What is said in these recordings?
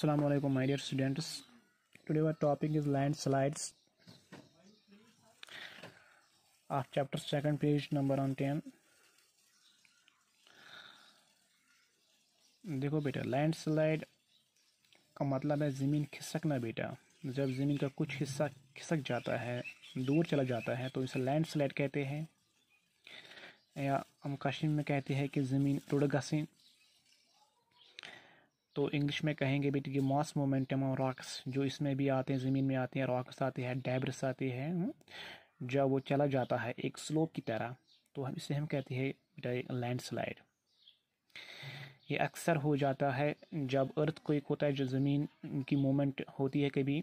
assalamu alaikum my dear students today our topic is landslides of chapter second page number 10 देखो बेटा landslide का मतलब है ज़मीन खिसकना बेटा जब ज़मीन का कुछ हिस्सा खिसक जाता है दूर चला जाता है तो इसे लैंडस्लाइड कहते हैं या हम कश्मीर में कहते हैं कि ज़मीन टुड़ गसें तो इंग्लिश में कहेंगे बेटी ये मॉस मोमेंटम और रॉक्स जो इसमें भी आते हैं ज़मीन में आते हैं रॉक्स आते हैं डैब्रस आते हैं हम्म, जब वो चला जाता है एक स्लोप की तरह तो हम इसे हम कहते हैं बेटा लैंड स्लाइड ये अक्सर हो जाता है जब अर्थ एक होता है जो ज़मीन की मोमेंट होती है कभी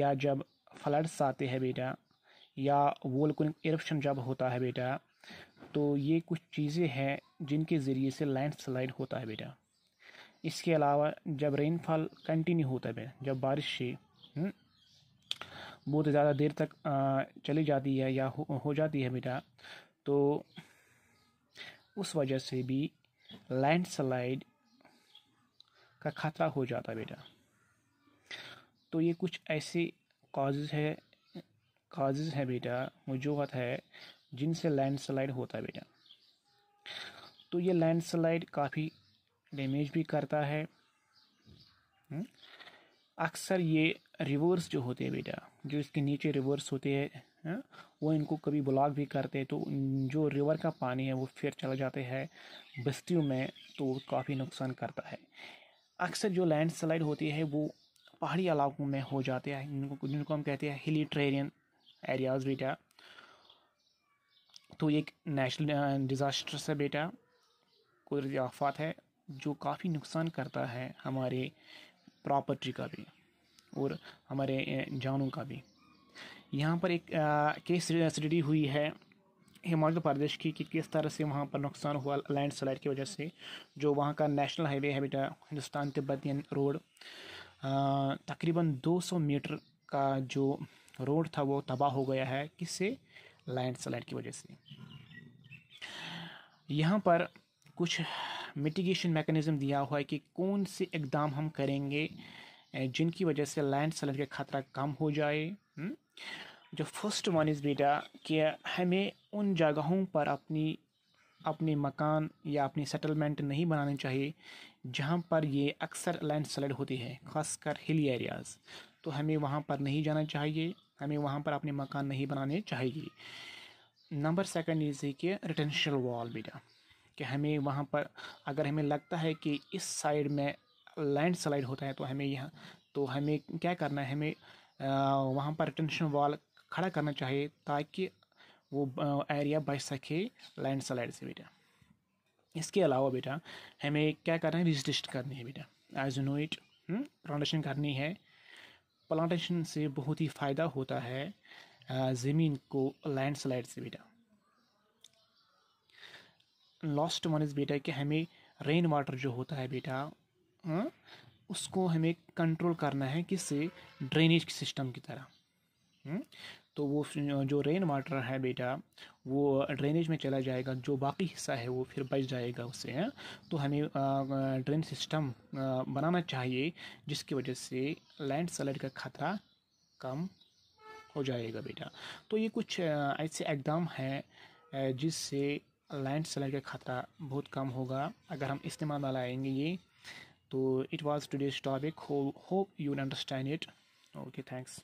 या जब फ्लड्स आते हैं बेटा या वोल्कनिक इरप्शन जब होता है बेटा तो ये कुछ चीज़ें हैं जिनके ज़रिए से लैंड स्लाइड होता है बेटा इसके अलावा जब रेनफॉल कंटिन्यू होता है जब बारिश से हम्म, बहुत ज़्यादा देर तक चली जाती है या हो, हो जाती है बेटा तो उस वजह से भी लैंडस्लाइड का खतरा हो जाता है बेटा तो ये कुछ ऐसे काजेज है काजेज है बेटा वजूहत है जिनसे लैंडस्लाइड होता है बेटा तो ये लैंडस्लाइड काफ़ी डैमेज भी करता है हम्म। अक्सर ये रिवर्स जो होते हैं बेटा जो इसके नीचे रिवर्स होते हैं हाँ, वो इनको कभी ब्लॉक भी करते हैं तो जो रिवर का पानी है वो फिर चला जाते हैं बस्तियों में तो काफ़ी नुकसान करता है अक्सर जो लैंडस्लाइड होती है वो पहाड़ी इलाकों में हो जाते हैं जिनको जिनको हम कहते हैं हिली ट्रेरियन एरियाज बेटा तो ये एक नेचुरल डिज़ास्टर हाँ, है बेटा कुदरती आफात है जो काफ़ी नुकसान करता है हमारे प्रॉपर्टी का भी और हमारे जानों का भी यहाँ पर एक आ, केस स्टडी हुई है हिमाचल प्रदेश की कि किस तरह से वहाँ पर नुकसान हुआ लैंड स्लाइड की वजह से जो वहाँ का नेशनल हाईवे है बेटा हिंदुस्तान तिब्बतियन रोड तकरीबन 200 मीटर का जो रोड था वो तबाह हो गया है किससे लैंड स्लाइड की वजह से यहाँ पर कुछ मिटिगेशन मैकेनिज़्म दिया हुआ है कि कौन से इकदाम हम करेंगे जिनकी वजह से लैंड स्लाइड का खतरा कम हो जाए हम्म? जो फर्स्ट वन इज़ बेटा कि हमें उन जगहों पर अपनी अपने मकान या अपनी सेटलमेंट नहीं बनाने चाहिए जहाँ पर ये अक्सर लैंड स्लाइड होती है खासकर हिली एरियाज़ तो हमें वहाँ पर नहीं जाना चाहिए हमें वहाँ पर अपने मकान नहीं बनाने चाहिए नंबर सेकंड इज़ कि रिटेंशल वॉल बेटा कि हमें वहाँ पर अगर हमें लगता है कि इस साइड में लैंड स्लाइड होता है तो हमें यहाँ तो हमें क्या करना है हमें वहाँ पर टेंशन वॉल खड़ा करना चाहिए ताकि वो एरिया बच सके लैंड स्लाइड से बेटा इसके अलावा बेटा हमें क्या करना है विजिटेशन करनी है बेटा as you know it plantation करनी है प्लांटेशन से बहुत ही फ़ायदा होता है ज़मीन को लैंड स्लाइड से बेटा लॉस्ट वन इज़ बेटा कि हमें रेन वाटर जो होता है बेटा हाँ, उसको हमें कंट्रोल करना है किससे ड्रेनेज सिस्टम की तरह हम्म, तो वो जो रेन वाटर है बेटा वो ड्रेनेज में चला जाएगा जो बाकी हिस्सा है वो फिर बच जाएगा उससे हाँ। तो हमें ड्रेन सिस्टम बनाना चाहिए जिसकी वजह से लैंड स्लाइड का खतरा कम हो जाएगा बेटा तो ये कुछ ऐसे एग्जाम हैं जिससे लैंड स्लाइड का खतरा बहुत कम होगा अगर हम इस्तेमाल में लाएंगे ये तो it was today's topic hope you understand it okay thanks